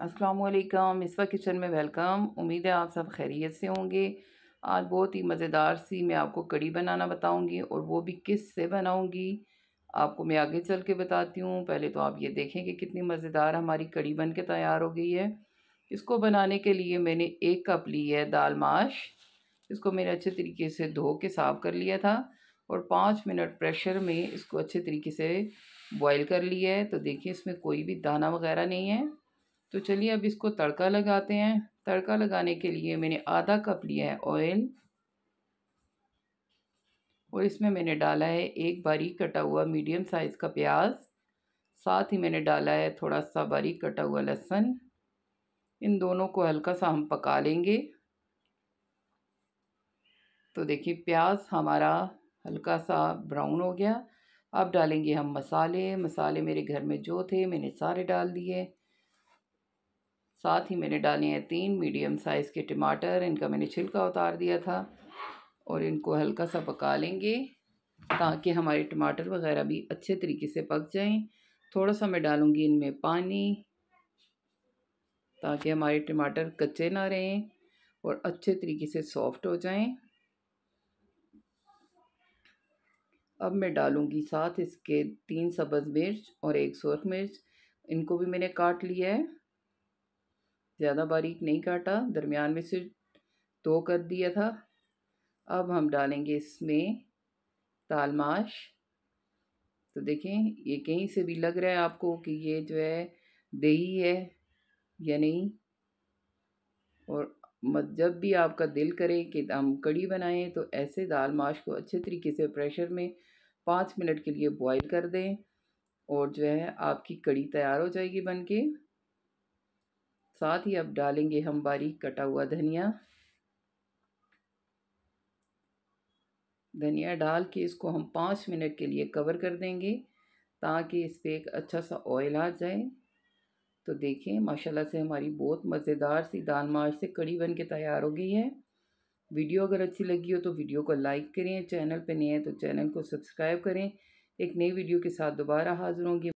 अस्सलाम मिसवा किचन में वेलकम उम्मीद है आप सब खैरियत से होंगे आज बहुत ही मज़ेदार सी मैं आपको कड़ी बनाना बताऊंगी और वो भी किस से बनाऊंगी आपको मैं आगे चल के बताती हूँ पहले तो आप ये देखें कि कितनी मज़ेदार हमारी कड़ी बन के तैयार हो गई है इसको बनाने के लिए मैंने एक कप ली है दाल माश इसको मैंने अच्छे तरीके से धो के साफ़ कर लिया था और पाँच मिनट प्रेशर में इसको अच्छे तरीके से बॉयल कर लिया है तो देखिए इसमें कोई भी दाना वगैरह नहीं है तो चलिए अब इसको तड़का लगाते हैं तड़का लगाने के लिए मैंने आधा कप लिया है ऑयल और इसमें मैंने डाला है एक बारीक कटा हुआ मीडियम साइज़ का प्याज साथ ही मैंने डाला है थोड़ा सा बारीक कटा हुआ लहसुन इन दोनों को हल्का सा हम पका लेंगे तो देखिए प्याज हमारा हल्का सा ब्राउन हो गया अब डालेंगे हम मसाले मसाले मेरे घर में जो थे मैंने सारे डाल दिए साथ ही मैंने डाले हैं तीन मीडियम साइज़ के टमाटर इनका मैंने छिलका उतार दिया था और इनको हल्का सा पका लेंगे ताकि हमारे टमाटर वगैरह भी अच्छे तरीके से पक जाएं थोड़ा सा मैं डालूँगी इनमें पानी ताकि हमारे टमाटर कच्चे ना रहें और अच्छे तरीके से सॉफ्ट हो जाएं अब मैं डालूँगी साथ इसके तीन सब्ज़ मिर्च और एक सुरख मिर्च इनको भी मैंने काट लिया है ज़्यादा बारीक नहीं काटा दरमियान में से दो तो कर दिया था अब हम डालेंगे इसमें तालमाश तो देखें ये कहीं से भी लग रहा है आपको कि ये जो है दही है या नहीं और जब भी आपका दिल करे कि हम कड़ी बनाएं तो ऐसे दाल माश को अच्छे तरीके से प्रेशर में पाँच मिनट के लिए बॉईल कर दें और जो है आपकी कड़ी तैयार हो जाएगी बनके साथ ही अब डालेंगे हम बारीक कटा हुआ धनिया धनिया डाल के इसको हम पाँच मिनट के लिए कवर कर देंगे ताकि इस पर एक अच्छा सा ऑयल आ जाए तो देखें माशाल्लाह से हमारी बहुत मज़ेदार सी दाल मार से कड़ी बन के तैयार हो गई है वीडियो अगर अच्छी लगी हो तो वीडियो को लाइक करें चैनल पर नए हैं तो चैनल को सब्सक्राइब करें एक नई वीडियो के साथ दोबारा हाज़िर होंगे